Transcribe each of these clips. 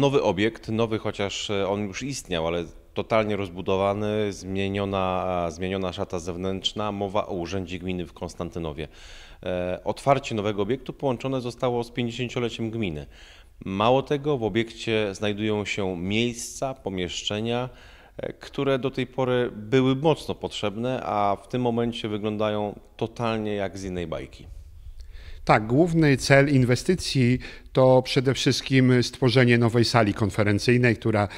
nowy obiekt, nowy chociaż e, on już istniał, ale totalnie rozbudowany, zmieniona, zmieniona szata zewnętrzna, mowa o Urzędzie Gminy w Konstantynowie. E, otwarcie nowego obiektu połączone zostało z 50-leciem gminy. Mało tego, w obiekcie znajdują się miejsca, pomieszczenia, e, które do tej pory były mocno potrzebne, a w tym momencie wyglądają totalnie jak z innej bajki. Tak, główny cel inwestycji to przede wszystkim stworzenie nowej sali konferencyjnej, która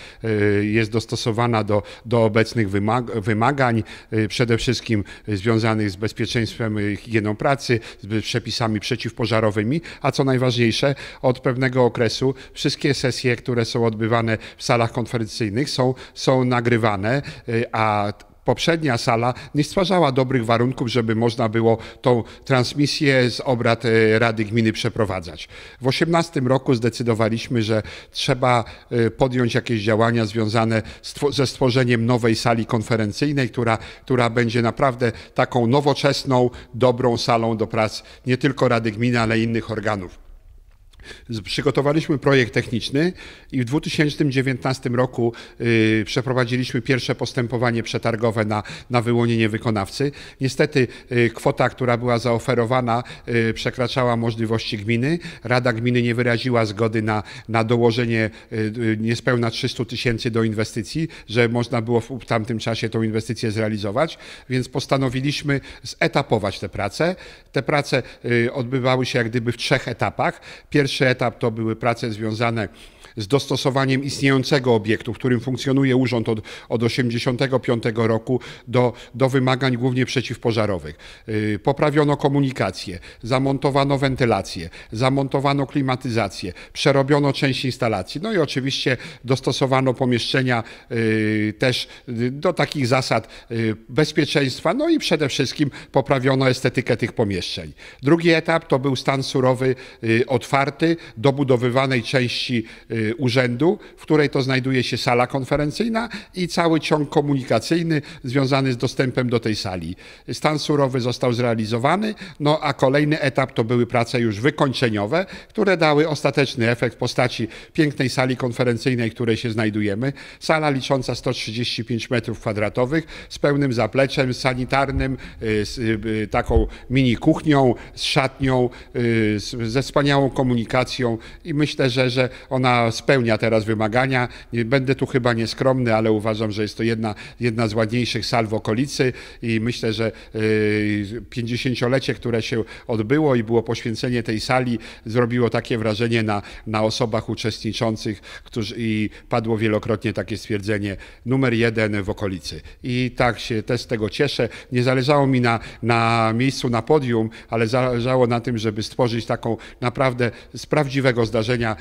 y, jest dostosowana do, do obecnych wymagań, y, przede wszystkim związanych z bezpieczeństwem higieną pracy, z przepisami przeciwpożarowymi, a co najważniejsze, od pewnego okresu wszystkie sesje, które są odbywane w salach konferencyjnych są, są nagrywane, y, a poprzednia sala nie stwarzała dobrych warunków, żeby można było tą transmisję z obrad e, Rady Gminy przeprowadzać. W 2018 roku zdecydowaliśmy, że trzeba e, podjąć jakieś działania związane ze stworzeniem nowej sali konferencyjnej, która, która będzie naprawdę taką nowoczesną, dobrą salą do prac nie tylko Rady Gminy, ale innych organów Przygotowaliśmy projekt techniczny i w 2019 roku y, przeprowadziliśmy pierwsze postępowanie przetargowe na, na wyłonienie wykonawcy. Niestety y, kwota, która była zaoferowana, y, przekraczała możliwości gminy. Rada gminy nie wyraziła zgody na, na dołożenie niespełna 300 tysięcy do inwestycji, że można było w tamtym czasie tą inwestycję zrealizować, więc postanowiliśmy zetapować te prace. Te prace odbywały się jak gdyby w trzech etapach. Pierwszy Pierwszy etap to były prace związane z dostosowaniem istniejącego obiektu, w którym funkcjonuje urząd od 1985 roku do, do wymagań głównie przeciwpożarowych. Y, poprawiono komunikację, zamontowano wentylację, zamontowano klimatyzację, przerobiono część instalacji. No i oczywiście dostosowano pomieszczenia y, też do takich zasad y, bezpieczeństwa, no i przede wszystkim poprawiono estetykę tych pomieszczeń. Drugi etap to był stan surowy otwarty, dobudowywanej części y, urzędu, w której to znajduje się sala konferencyjna i cały ciąg komunikacyjny związany z dostępem do tej sali. Stan surowy został zrealizowany, no a kolejny etap to były prace już wykończeniowe, które dały ostateczny efekt w postaci pięknej sali konferencyjnej, w której się znajdujemy. Sala licząca 135 m2 z pełnym zapleczem sanitarnym, y, z y, taką mini kuchnią, z szatnią, ze wspaniałą komunikacją aplikacją i myślę, że, że ona spełnia teraz wymagania. Nie, będę tu chyba nieskromny, ale uważam, że jest to jedna, jedna z ładniejszych sal w okolicy i myślę, że y, 50-lecie, które się odbyło i było poświęcenie tej sali, zrobiło takie wrażenie na, na osobach uczestniczących którzy, i padło wielokrotnie takie stwierdzenie numer jeden w okolicy. I tak się też z tego cieszę. Nie zależało mi na, na miejscu na podium, ale zależało na tym, żeby stworzyć taką naprawdę z prawdziwego zdarzenia,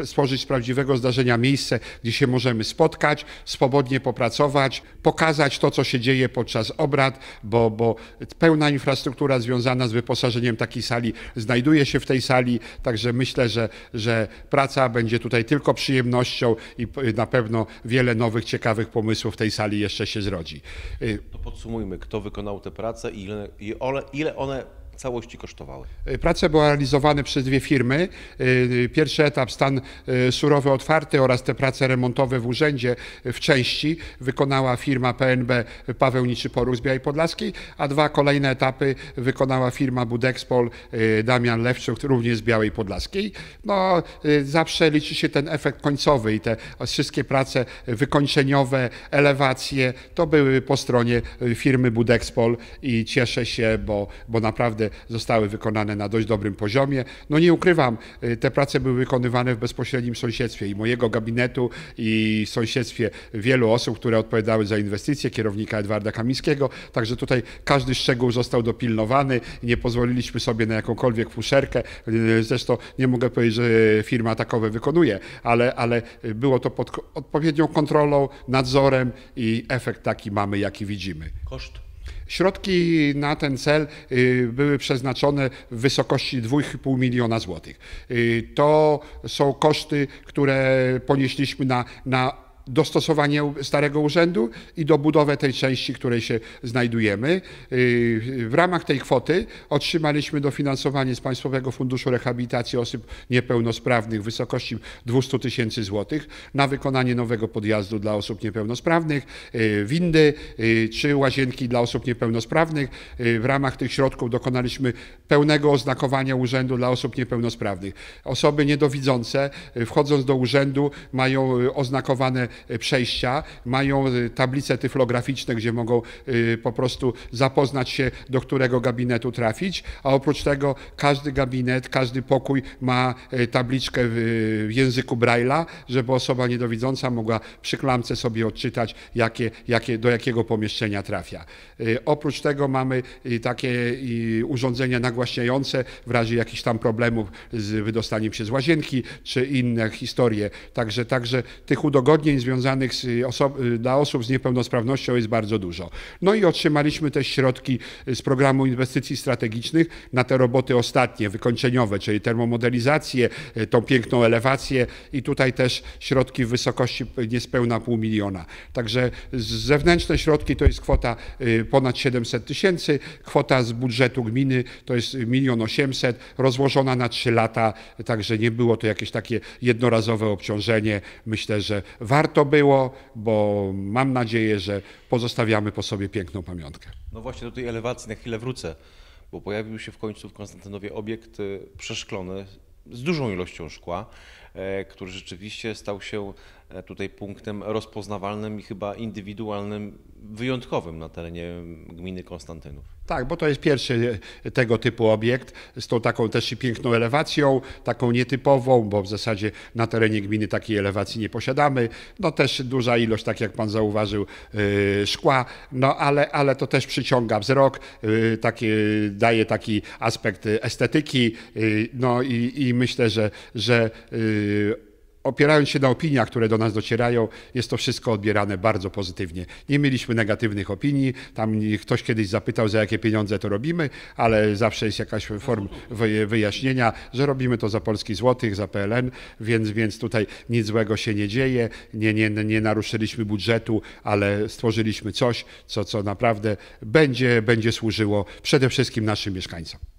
y, stworzyć z prawdziwego zdarzenia miejsce, gdzie się możemy spotkać, swobodnie popracować, pokazać to, co się dzieje podczas obrad, bo, bo pełna infrastruktura związana z wyposażeniem takiej sali znajduje się w tej sali, także myślę, że, że praca będzie tutaj tylko przyjemnością i na pewno wiele nowych, ciekawych pomysłów w tej sali jeszcze się zrodzi. Y, to podsumujmy, kto wykonał te prace i ile, ile one całości kosztowały? E, prace były realizowane przez dwie firmy. E, e, pierwszy etap stan surowy otwarty oraz te prace remontowe w urzędzie w części wykonała firma PNB Paweł Niczy z Białej Podlaskiej, a dwa kolejne etapy wykonała firma Budexpol Damian Lewczuk również z Białej Podlaskiej. No, zawsze liczy się ten efekt końcowy i te wszystkie prace wykończeniowe, elewacje to były po stronie firmy Budexpol i cieszę się, bo, bo naprawdę zostały wykonane na dość dobrym poziomie. No nie ukrywam, y, te prace były wykonywane w bezpośrednim sąsiedztwie i mojego gabinetu i sąsiedztwie wielu osób, które odpowiadały za inwestycje, kierownika Edwarda Kamińskiego, także tutaj każdy szczegół został dopilnowany, nie pozwoliliśmy sobie na jakąkolwiek fuszerkę, y, zresztą nie mogę powiedzieć, że firma takowe wykonuje, ale, ale było to pod odpowiednią kontrolą, nadzorem i efekt taki mamy, jaki widzimy. Koszt? Środki na ten cel y, były przeznaczone w wysokości 2,5 miliona złotych. Y, to są koszty, które ponieśliśmy na, na dostosowanie starego urzędu i dobudowę tej części, której się znajdujemy. Y, w ramach tej kwoty otrzymaliśmy dofinansowanie z Państwowego Funduszu Rehabilitacji Osób Niepełnosprawnych w wysokości 200 tysięcy złotych na wykonanie nowego podjazdu dla osób niepełnosprawnych, y, windy czy y, łazienki dla osób niepełnosprawnych. W ramach tych środków dokonaliśmy pełnego oznakowania urzędu dla osób niepełnosprawnych. Osoby niedowidzące wchodząc do urzędu mają oznakowane Y, przejścia, mają y, tablice tyflograficzne, gdzie mogą y, po prostu zapoznać się, do którego gabinetu trafić, a oprócz tego każdy gabinet, każdy pokój ma tabliczkę w języku Braille'a, żeby osoba niedowidząca mogła przy klamce sobie odczytać, jakie, jakie, do jakiego pomieszczenia trafia. Oprócz tego mamy takie urządzenia nagłaśniające w razie jakichś tam problemów z wydostaniem się z łazienki czy inne historie. Także, także tych udogodnień związanych y, oso y, dla osób z niepełnosprawnością jest bardzo dużo. No i otrzymaliśmy też środki z programu inwestycji strategicznych na te roboty ostatnie, wykończeniowe, czyli termomodelizację, y, tą piękną elewację i tutaj też środki w wysokości niespełna pół miliona. Także zewnętrzne środki to jest kwota ponad 700 tysięcy, kwota z budżetu gminy to jest milion 800 rozłożona na 3 lata, także nie było to jakieś takie jednorazowe obciążenie. Myślę, że warto warto było, bo mam nadzieję, że pozostawiamy po sobie piękną pamiątkę. No właśnie do tej elewacji na chwilę wrócę, bo pojawił się w końcu w Konstantynowie obiekt y, przeszklony z dużą ilością szkła, e, który rzeczywiście stał się E, tutaj punktem rozpoznawalnym i chyba indywidualnym, wyjątkowym na terenie gminy Konstantynów. Tak, bo to jest pierwszy e, tego typu obiekt z tą taką też piękną elewacją, taką nietypową, bo w zasadzie na terenie gminy takiej elewacji nie posiadamy. No też duża ilość, tak jak pan zauważył, e, szkła, no ale, ale to też przyciąga wzrok, taki, daje taki aspekt estetyki, no i, i myślę, że, że opierając się na opiniach, które do nas docierają, jest to wszystko odbierane bardzo pozytywnie. Nie mieliśmy negatywnych opinii, tam ktoś kiedyś zapytał, za jakie pieniądze to robimy, ale zawsze jest jakaś forma wyjaśnienia, że robimy to za polski złotych, za PLN, więc, więc tutaj nic złego się nie dzieje, nie, nie, nie naruszyliśmy budżetu, ale stworzyliśmy coś, co, co naprawdę będzie, będzie służyło przede wszystkim naszym mieszkańcom.